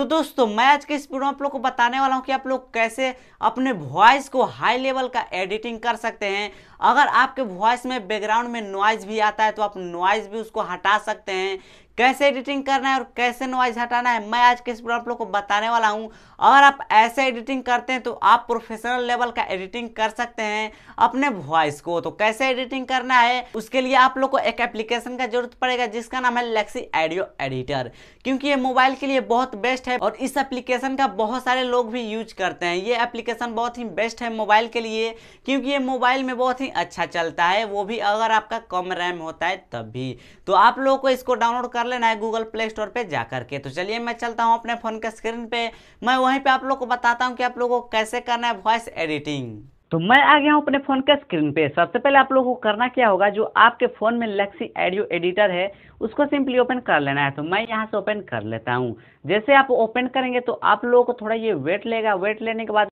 तो दोस्तों मैं आज के इस वीडियो में आप लोग को बताने वाला हूं कि आप लोग कैसे अपने वॉइस को हाई लेवल का एडिटिंग कर सकते हैं अगर आपके वॉइस में बैकग्राउंड में नॉइज भी आता है तो आप नॉइज भी उसको हटा सकते हैं कैसे एडिटिंग करना है और कैसे नॉइज हटाना है मैं आज के इस वीडियो आप लोग को बताने वाला हूँ अगर आप ऐसे एडिटिंग करते हैं तो आप प्रोफेशनल लेवल का एडिटिंग कर सकते हैं अपने वॉइस को तो कैसे एडिटिंग करना है उसके लिए आप लोग को एक एप्लीकेशन का जरूरत पड़ेगा जिसका नाम है लेक्सी एडियो एडिटर क्योंकि ये मोबाइल के लिए बहुत बेस्ट है और इस एप्लीकेशन का बहुत सारे लोग भी यूज करते हैं ये एप्लीकेशन बहुत ही बेस्ट है मोबाइल के लिए क्योंकि ये मोबाइल में बहुत ही अच्छा चलता है वो भी अगर आपका कम रैम होता है तब भी तो आप लोग को इसको डाउनलोड कर लेना है गूगल प्ले स्टोर पर जा करके तो चलिए मैं चलता हूँ अपने फ़ोन के स्क्रीन पे मैं वहीं पे आप लोग को बताता हूँ कि आप लोगों को कैसे करना है वॉइस एडिटिंग तो मैं आ गया हूँ अपने फ़ोन के स्क्रीन पे सबसे पहले आप लोगों को करना क्या होगा जो आपके फ़ोन में लेक्सी एडियो एडिटर है उसको सिंपली ओपन कर लेना है तो मैं यहाँ से ओपन कर लेता हूँ जैसे आप ओपन करेंगे तो आप लोगों को थोड़ा ये वेट लेगा वेट लेने के बाद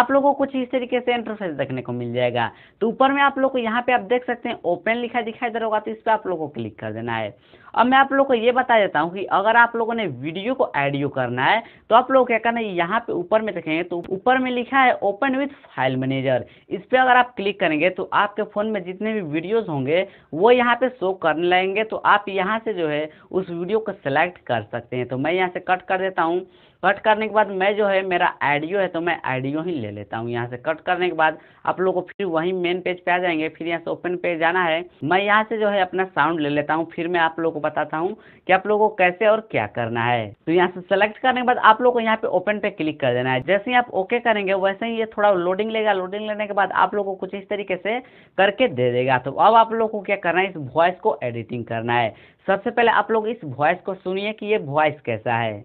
आप लोगों को कुछ इस तरीके से इंटरफेस देखने को मिल जाएगा तो ऊपर में आप लोग को यहाँ पे आप देख सकते हैं ओपन लिखा दिखाई दे रहा होगा तो इस पर आप लोगों को क्लिक कर देना है अब मैं आप लोग को ये बता देता हूँ कि अगर आप लोगों ने वीडियो को ऑडियो करना है तो आप लोग क्या करना है यहाँ पे ऊपर में देखेंगे तो ऊपर में लिखा है ओपन विथ फाइल मैनेजर इस पर अगर आप क्लिक करेंगे तो आपके फ़ोन में जितने भी वीडियोज़ होंगे वो यहाँ पे शो करने लगेंगे तो आप यहाँ से जो है उस वीडियो को सिलेक्ट कर सकते हैं तो मैं यहाँ से कट कर देता हूँ कट करने के बाद मैं जो है मेरा आइडियो है तो मैं आइडियो ही ले लेता हूँ यहाँ से कट करने के बाद आप लोगों को फिर वही मेन पेज पे आ जाएंगे फिर यहाँ से ओपन पेज जाना है मैं यहाँ से जो है अपना साउंड ले लेता हूँ फिर मैं आप लोगों को बताता हूँ कि आप लोगों को कैसे और क्या करना है तो यहाँ से सेलेक्ट करने के बाद आप लोगों को यहाँ पे ओपन पे क्लिक कर देना है जैसे ही आप ओके करेंगे वैसे ही ये थोड़ा लोडिंग लेगा लोडिंग लेने के बाद आप लोग को कुछ इस तरीके से करके दे देगा तो अब आप लोग को क्या करना है इस वॉइस को एडिटिंग करना है सबसे पहले आप लोग इस वॉइस को सुनिए कि ये वॉइस कैसा है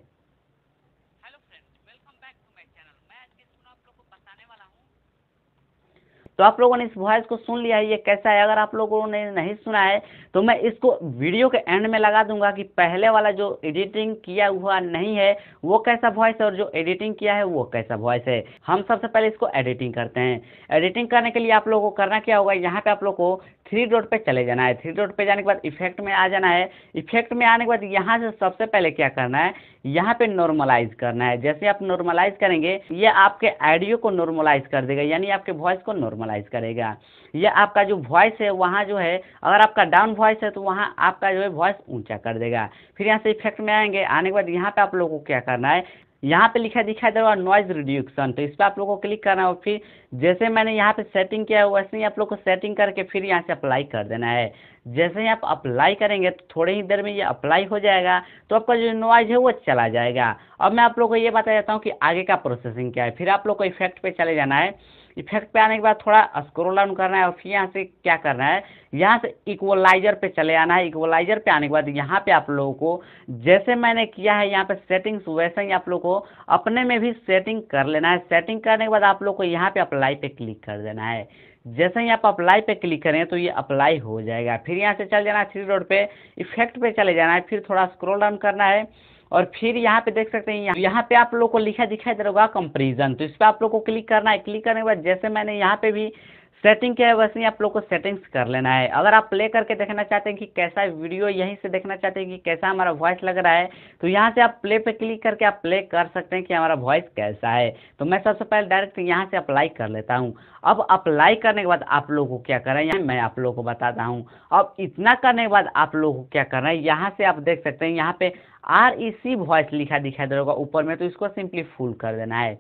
तो आप लोगों ने इस वॉइस को सुन लिया है ये कैसा है अगर आप लोगों ने नहीं सुना है तो मैं इसको वीडियो के एंड में लगा दूंगा कि पहले वाला जो एडिटिंग किया हुआ नहीं है वो कैसा वॉइस है और जो एडिटिंग किया है वो कैसा वॉइस है हम सबसे पहले इसको एडिटिंग करते हैं एडिटिंग करने के लिए आप लोगों को करना क्या होगा यहाँ पे आप लोग को थ्री डॉट पे चले जाना है थ्री डॉट पे जाने के बाद इफेक्ट में आ जाना है इफेक्ट में आने के बाद यहाँ से सबसे पहले क्या करना है यहाँ पे नॉर्मलाइज करना है जैसे आप नॉर्मलाइज करेंगे ये आपके आइडियो को नॉर्मलाइज कर देगा यानी आपके वॉइस को नॉर्मलाइज करेगा यह आपका जो वॉइस है वहाँ जो है अगर आपका डाउन वॉइस वॉइस है तो वहाँ आपका जो है वॉइस ऊंचा कर देगा फिर यहाँ से इफेक्ट में आएंगे आने के बाद यहाँ पे आप लोगों को क्या करना है यहाँ पे लिखा दिखाई दे रहा है नॉइज रिड्यूक्शन तो इस पर आप लोगों को क्लिक करना है फिर जैसे मैंने यहाँ पे सेटिंग किया है वैसे ही आप लोग को सेटिंग करके फिर यहाँ से अप्लाई कर देना है जैसे ही आप अप्लाई करेंगे तो थोड़ी ही देर में ये अप्लाई हो जाएगा तो आपका जो नॉइज है वो चला जाएगा अब मैं आप लोग को ये बता देता हूँ कि आगे का प्रोसेसिंग क्या है फिर आप लोग को इफेक्ट पे चले जाना है इफेक्ट पे आने के बाद थोड़ा स्क्रोल डाउन करना है और फिर यहाँ से क्या करना है यहाँ से इक्वलाइजर पे चले आना है इक्वलाइजर पे आने के बाद यहाँ पे आप लोगों को जैसे मैंने किया है यहाँ पे सेटिंग्स वैसे ही आप लोग को अपने में भी सेटिंग कर लेना है सेटिंग करने के बाद आप लोग को यहाँ पे अप्लाई पे क्लिक कर देना है जैसे ही आप अप्लाई पे क्लिक करें तो ये अप्लाई हो जाएगा फिर यहाँ से चल जाना है थ्री रोड पे इफेक्ट पे चले जाना है फिर थोड़ा स्क्रोल डाउन करना है और फिर यहाँ पे देख सकते हैं यहाँ पे आप लोग को लिखा दिखाई दे रहा होगा कंपेरिजन तो इस पर आप लोग को क्लिक करना है क्लिक करने के बाद जैसे मैंने यहाँ पे भी सेटिंग क्या है वैसे ही आप लोग को सेटिंग्स कर लेना है अगर आप प्ले करके देखना चाहते हैं कि कैसा वीडियो यहीं से देखना चाहते हैं कि कैसा हमारा वॉइस लग रहा है तो यहाँ से आप प्ले पे क्लिक करके आप प्ले कर सकते हैं कि हमारा वॉइस कैसा है तो मैं सबसे पहले डायरेक्ट यहाँ से अप्लाई कर लेता हूँ अब अप्लाई करने के बाद आप लोग को क्या करें यहाँ मैं आप लोग को बताता हूँ अब इतना करने के बाद आप लोग को क्या करना है यहाँ से आप देख सकते हैं यहाँ पे आर ई सी वॉइस लिखा दिखाई दे रहा होगा ऊपर में तो इसको सिंपली फुल कर देना है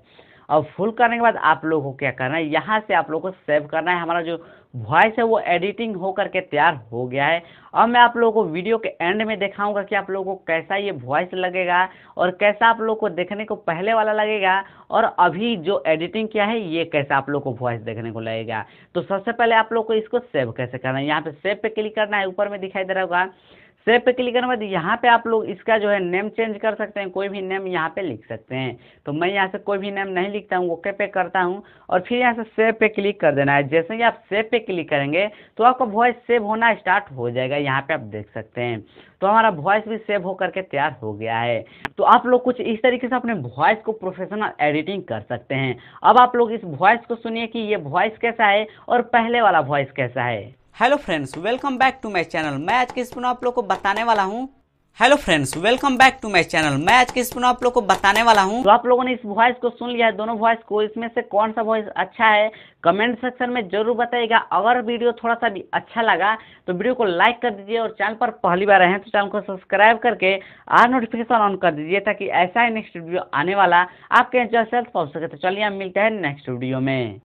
और फुल करने के बाद आप लोगों को क्या करना है यहाँ से आप लोगों को सेव करना है हमारा जो वॉइस है वो एडिटिंग हो करके तैयार हो गया है अब मैं आप लोगों को वीडियो के एंड में दिखाऊंगा कि आप लोगों को कैसा ये वॉइस लगेगा और कैसा आप लोगों को देखने को पहले वाला लगेगा और अभी जो एडिटिंग किया है ये कैसा आप लोग को वॉइस देखने को लगेगा तो सबसे पहले आप लोग को इसको सेव कैसे करना है यहाँ पे सेव पे क्लिक करना है ऊपर में दिखाई दे रहा होगा सेव पे क्लिक करने के बाद यहाँ पे आप लोग इसका जो है नेम चेंज कर सकते हैं कोई भी नेम यहाँ पे लिख सकते हैं तो मैं यहाँ से कोई भी नेम नहीं लिखता हूँ ओके पे करता हूँ और फिर यहाँ से सेव पे क्लिक कर देना है जैसे ही आप सेव पे क्लिक करेंगे तो आपका वॉइस सेव होना स्टार्ट हो जाएगा यहाँ पे आप देख सकते हैं तो हमारा वॉइस भी सेव होकर के तैयार हो गया है तो आप लोग कुछ इस तरीके से अपने वॉइस को प्रोफेशनल एडिटिंग कर सकते हैं अब आप लोग इस वॉइस को सुनिए कि ये वॉइस कैसा है और पहले वाला वॉइस कैसा है hello friends welcome back to my channel मैं आज के इस आप लोग को बताने वाला हूँ hello friends welcome back to my channel मैं आज के इस आप लोग को बताने वाला हूँ तो आप लोगों ने इस वॉइस को सुन लिया है दोनों वॉइस को इसमें से कौन सा वॉइस अच्छा है कमेंट सेक्शन में जरूर बताइएगा अगर वीडियो थोड़ा सा भी अच्छा लगा तो वीडियो को लाइक कर दीजिए और चैनल पर पहली बार आए तो चैनल को सब्सक्राइब करके आर नोटिफिकेशन ऑन कर दीजिए ताकि ऐसा ही नेक्स्ट वीडियो आने वाला आपके सेल्फ पहुंच सके तो चलिए हम मिलते हैं नेक्स्ट वीडियो में